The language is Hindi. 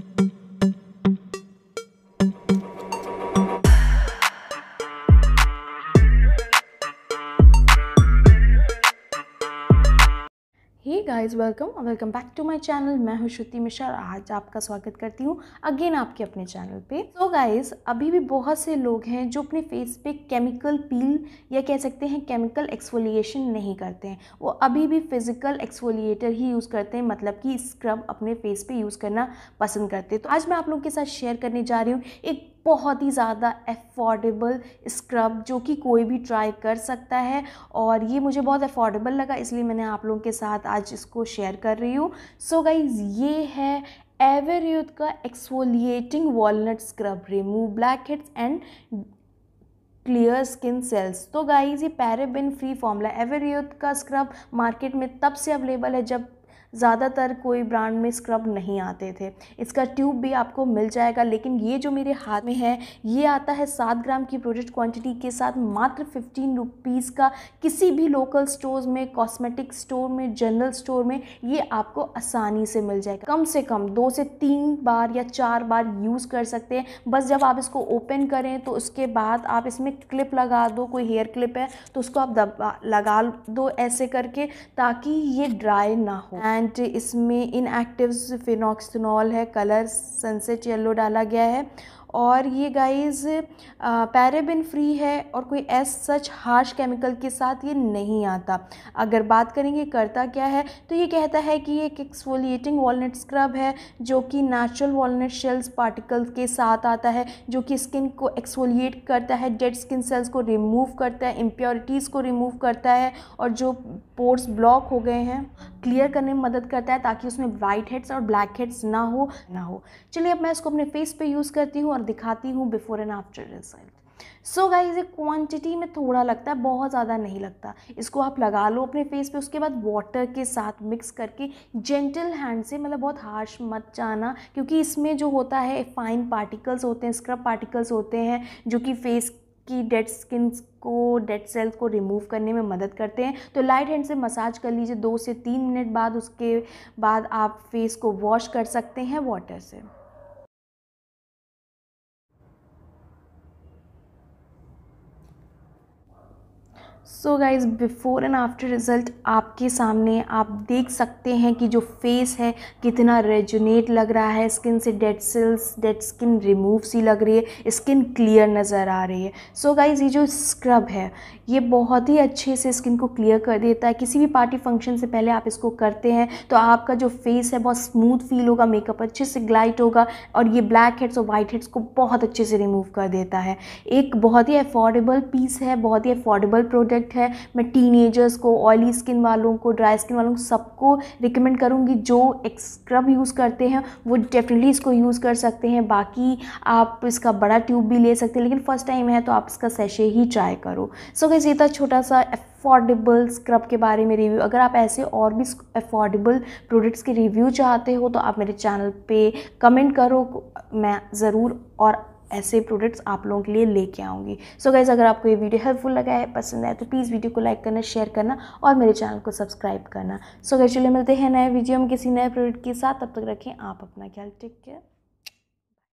thank you guys welcome welcome back to my channel मैं हूं श्रुति मिश्रा और आज आपका स्वागत करती हूं अगेन आपके अपने चैनल पे तो so गाइस अभी भी बहुत से लोग हैं जो अपने फेस पे केमिकल पील या कह सकते हैं केमिकल एक्सफोलिएशन नहीं करते हैं वो अभी भी फिजिकल एक्सफोलिएटर ही यूज़ करते हैं मतलब कि स्क्रब अपने फेस पर यूज़ करना पसंद करते हैं तो आज मैं आप लोग के साथ शेयर करने जा रही हूँ एक बहुत ही ज़्यादा एफोर्डेबल स्क्रब जो कि कोई भी ट्राई कर सकता है और ये मुझे बहुत एफोर्डेबल लगा इसलिए मैंने आप लोगों के साथ आज इसको शेयर कर रही हूँ सो गाइज ये है एवर यूथ का exfoliating walnut scrub remove black heads and clear skin cells तो गाइज ये paraben free formula Everyuth का स्क्रब मार्केट में तब से अवेलेबल है जब ज़्यादातर कोई ब्रांड में स्क्रब नहीं आते थे इसका ट्यूब भी आपको मिल जाएगा लेकिन ये जो मेरे हाथ में है ये आता है सात ग्राम की प्रोडक्ट क्वांटिटी के साथ मात्र फिफ्टीन रुपीज़ का किसी भी लोकल स्टोर्स में कॉस्मेटिक स्टोर में जनरल स्टोर में ये आपको आसानी से मिल जाएगा कम से कम दो से तीन बार या चार बार यूज़ कर सकते हैं बस जब आप इसको ओपन करें तो उसके बाद आप इसमें क्लिप लगा दो कोई हेयर क्लिप है तो उसको आप दबा लगा दो ऐसे करके ताकि ये ड्राई ना हो एंड एंड इसमें इनएक्टिव फिनॉक्सिनॉल है कलर सनसेट येलो डाला गया है और ये गाइस पैराबिन फ्री है और कोई एस सच हार्श केमिकल के साथ ये नहीं आता अगर बात करेंगे करता क्या है तो ये कहता है कि ये एक एक्सफोलिएटिंग वॉलनट स्क्रब है जो कि नेचुरल वॉलनट शेल्स पार्टिकल्स के साथ आता है जो कि स्किन को एक्सफोलिएट करता है डेड स्किन सेल्स को रिमूव करता है इम्प्योरिटीज़ को रिमूव करता है और जो पोर्ट्स ब्लॉक हो गए हैं क्लियर करने में मदद करता है ताकि उसमें वाइट हेड्स और ब्लैक हेड्स ना हो ना हो चलिए अब मैं इसको अपने फेस पे यूज़ करती हूँ और दिखाती हूँ before and after result so guys ये क्वांटिटी में थोड़ा लगता है बहुत ज़्यादा नहीं लगता इसको आप लगा लो अपने फेस पे उसके बाद वाटर के साथ मिक्स करके जेंटल हैंड से मतलब बहुत हार्श मत जाना क्योंकि इसमें जो होता है फाइन पार्टिकल्स होते हैं स्क्रब पार्टिकल्स होते हैं जो कि फेस की डेड स्किन को डेड सेल्स को रिमूव करने में मदद करते हैं तो लाइट हैंड से मसाज कर लीजिए दो से तीन मिनट बाद उसके बाद आप फेस को वॉश कर सकते हैं वाटर से so guys before and after result आपके सामने आप देख सकते हैं कि जो फेस है कितना रेजुनेट लग रहा है स्किन से dead cells dead skin remove सी लग रही है स्किन क्लियर नज़र आ रही है सो so गाइज़ ये जो स्क्रब है ये बहुत ही अच्छे से स्किन को क्लियर कर देता है किसी भी पार्टी फंक्शन से पहले आप इसको करते हैं तो आपका जो फेस है बहुत स्मूथ फील होगा मेकअप अच्छे से ग्लाइट होगा और ये ब्लैक हेड्स और वाइट हेड्स को बहुत अच्छे से रिमूव कर देता है एक बहुत ही अफोर्डेबल पीस है बहुत ही अफोर्डेबल प्रोडक्ट प्रोडक्ट है मैं टीनेजर्स को ऑयली स्किन वालों को ड्राई स्किन वालों को सबको रिकमेंड करूँगी जो स्क्रब यूज़ करते हैं वो डेफिनेटली इसको यूज़ कर सकते हैं बाकी आप इसका बड़ा ट्यूब भी ले सकते हैं लेकिन फर्स्ट टाइम है तो आप इसका सेशे ही ट्राई करो सो कैसे था छोटा सा अफोर्डेबल स्क्रब के बारे में रिव्यू अगर आप ऐसे और भी अफोर्डेबल प्रोडक्ट्स के रिव्यू चाहते हो तो आप मेरे चैनल पे कमेंट करो मैं ज़रूर और ऐसे प्रोडक्ट्स आप लोगों के लिए लेके आऊँगी सो गाइज़ अगर आपको ये वीडियो हेल्पफुल लगा है पसंद आए तो प्लीज़ वीडियो को लाइक करना शेयर करना और मेरे चैनल को सब्सक्राइब करना सो गाइज चलिए मिलते हैं नए वीडियो में किसी नए प्रोडक्ट के साथ तब तक रखें आप अपना ख्याल टेक केयर